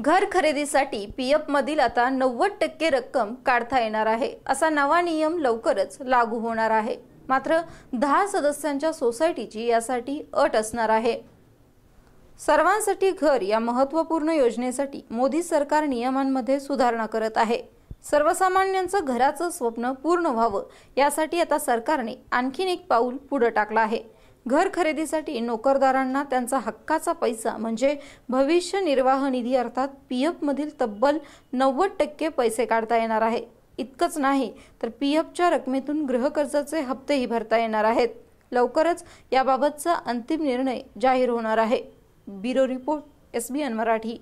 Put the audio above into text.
घर खरेदीसाठी पी मधील आता नव्वद टक्के रक्कम काढता येणार आहे असा नवा नियम लवकरच लागू होणार आहे मात्र दहा सदस्यांच्या सोसायटीची यासाठी अट असणार आहे सर्वांसाठी घर या महत्त्वपूर्ण योजनेसाठी मोदी सरकार नियमांमध्ये सुधारणा करत आहे सर्वसामान्यांचं घराचं स्वप्न पूर्ण व्हावं यासाठी आता सरकारने आणखीन एक पाऊल पुढे टाकलं आहे घर खरेदीसाठी नोकरदारांना त्यांचा हक्काचा पैसा म्हणजे भविष्य निर्वाह निधी अर्थात पी एफमधील तब्बल नव्वद टक्के पैसे काढता येणार आहे इतकंच नाही तर पी एफच्या रकमेतून गृहकर्जाचे हप्तेही भरता येणार आहेत लवकरच याबाबतचा अंतिम निर्णय जाहीर होणार आहे bureau report S B N Marathi